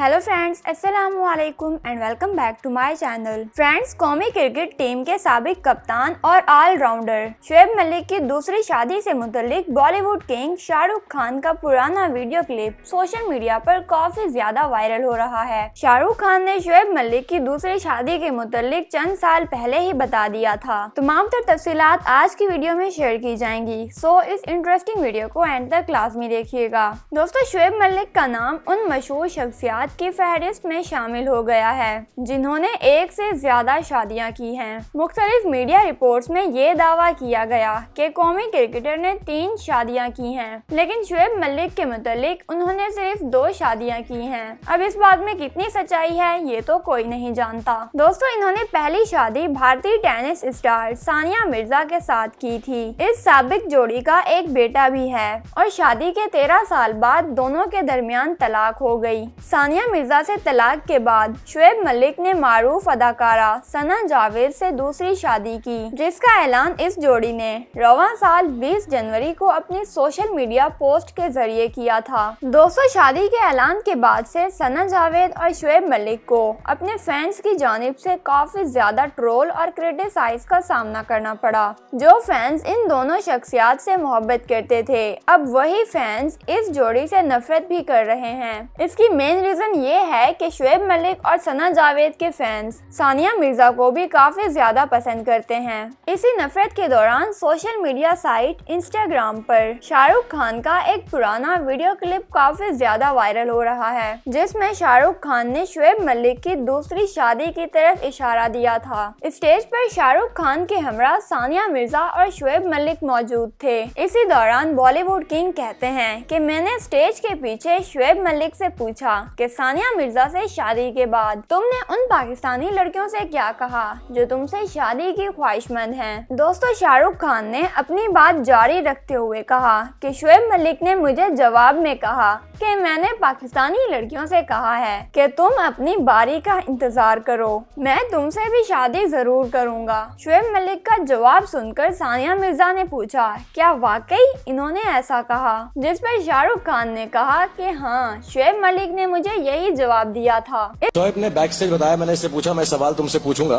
hello friends अस्सलाम वालेकुम and welcome back to my channel friends कौमी क्रिकेट टीम के सबक कप्तान और ऑलराउंडर शुएब मलिक की दूसरी शादी से मुतलिक बॉलीवुड किंग शाहरुख खान का पुराना वीडियो क्लिप सोशल मीडिया पर काफी ज्यादा वायरल हो रहा है शाहरुख खान ने शुएब मलिक की दूसरी शादी के मुतलिक चंद साल पहले ही बता दिया था तमाम तर तफसी आज की वीडियो में शेयर की जाएंगी सो इस इंटरेस्टिंग वीडियो को एंड तक क्लास में देखिएगा दोस्तों शुएब मलिक का नाम उन मशहूर शख्सियात अफराद की फहरिस्त में शामिल हो गया है जिन्होंने एक से ज्यादा शादियां की हैं मुख्तलिफ मीडिया रिपोर्ट्स में ये दावा किया गया कि कौमी क्रिकेटर ने तीन शादियां की हैं लेकिन शुएब मलिक के मुतालिक उन्होंने सिर्फ दो शादियां की हैं अब इस बात में कितनी सच्चाई है ये तो कोई नहीं जानता दोस्तों इन्होंने पहली शादी भारतीय टेनिस स्टार सानिया मिर्जा के साथ की थी इस सबक जोड़ी का एक बेटा भी है और शादी के तेरह साल बाद दोनों के दरमियान तलाक हो गई सानिया सानिया मिर्जा से तलाक के बाद शुएब मलिक ने मारूफ अदाकारा सना जावेद से दूसरी शादी की जिसका ऐलान इस जोड़ी ने रवा साल 20 जनवरी को अपने सोशल मीडिया पोस्ट के जरिए किया था दोस्तों शादी के ऐलान के बाद से सना जावेद और शुएब मलिक को अपने फैंस की जानब से काफी ज्यादा ट्रोल और क्रिटिसाइज का सामना करना पड़ा जो फैंस इन दोनों शख्सियात से मोहब्बत करते थे अब वही फैंस इस जोड़ी से नफरत भी कर रहे हैं इसकी मेन रीजन कारण ये है कि शुएब मलिक और सना जावेद के फैंस सानिया मिर्जा को भी काफी ज्यादा पसंद करते हैं इसी नफरत के दौरान सोशल मीडिया साइट इंस्टाग्राम पर शाहरुख खान का एक पुराना वीडियो क्लिप काफी ज्यादा वायरल हो रहा है जिसमे शाहरुख खान ने शुएब मलिक की दूसरी शादी की तरफ इशारा दिया था स्टेज पर शाहरुख खान के हमरा सानिया मिर्जा और शुएब मलिक मौजूद थे इसी दौरान बॉलीवुड किंग कहते हैं कि मैंने स्टेज के पीछे शुएब मलिक से पूछा कि सानिया मिर्जा से शादी के बाद तुमने उन पाकिस्तानी लड़कियों से क्या कहा जो तुमसे शादी की ख्वाहिशमंद हैं दोस्तों शाहरुख खान ने अपनी बात जारी रखते हुए कहा कि शुएब मलिक ने मुझे जवाब में कहा कि मैंने पाकिस्तानी लड़कियों से कहा है कि तुम अपनी बारी का इंतजार करो मैं तुमसे भी शादी जरूर करूंगा शुएब मलिक का जवाब सुनकर सानिया मिर्जा ने पूछा क्या वाकई इन्होंने ऐसा कहा जिस पर शाहरुख खान ने कहा कि हाँ शुएब मलिक ने मुझे ये यही जवाब दिया था शोएब ने बैक स्टेज बताया मैंने इससे पूछा मैं सवाल तुमसे पूछूंगा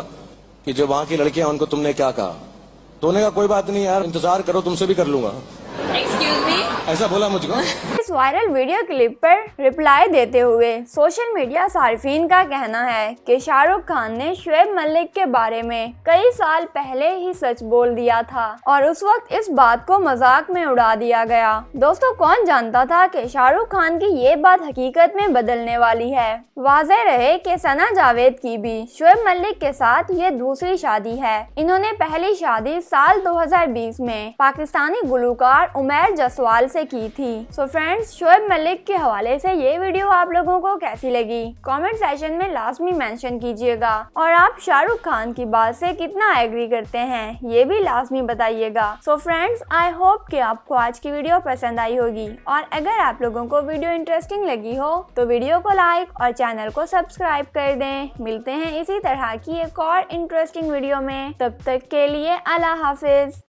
कि जो वहाँ की लड़कियाँ उनको तुमने क्या कहा तो उन्होंने कहा कोई बात नहीं यार इंतजार करो तुमसे भी कर लूंगा ऐसा बोला मुझको वायरल वीडियो क्लिप पर रिप्लाई देते हुए सोशल मीडिया सार्फिन का कहना है कि शाहरुख खान ने शुएब मलिक के बारे में कई साल पहले ही सच बोल दिया था और उस वक्त इस बात को मजाक में उड़ा दिया गया दोस्तों कौन जानता था कि शाहरुख खान की ये बात हकीकत में बदलने वाली है वाजह रहे कि सना जावेद की भी शुएब मलिक के साथ ये दूसरी शादी है इन्होंने पहली शादी साल 2020 में पाकिस्तानी गुलूकार उमेर जसवाल से की थी so so friend friends Shoaib Malik के हवाले से ये वीडियो आप लोगों को कैसी लगी कमेंट सेशन में लाजमी मेंशन कीजिएगा और आप शाहरुख खान की बात से कितना एग्री करते हैं ये भी लाजमी बताइएगा सो फ्रेंड्स आई होप कि आपको आज की वीडियो पसंद आई होगी और अगर आप लोगों को वीडियो इंटरेस्टिंग लगी हो तो वीडियो को लाइक और चैनल को सब्सक्राइब कर दे मिलते हैं इसी तरह की एक और इंटरेस्टिंग वीडियो में तब तक के लिए अल्लाह हाफिज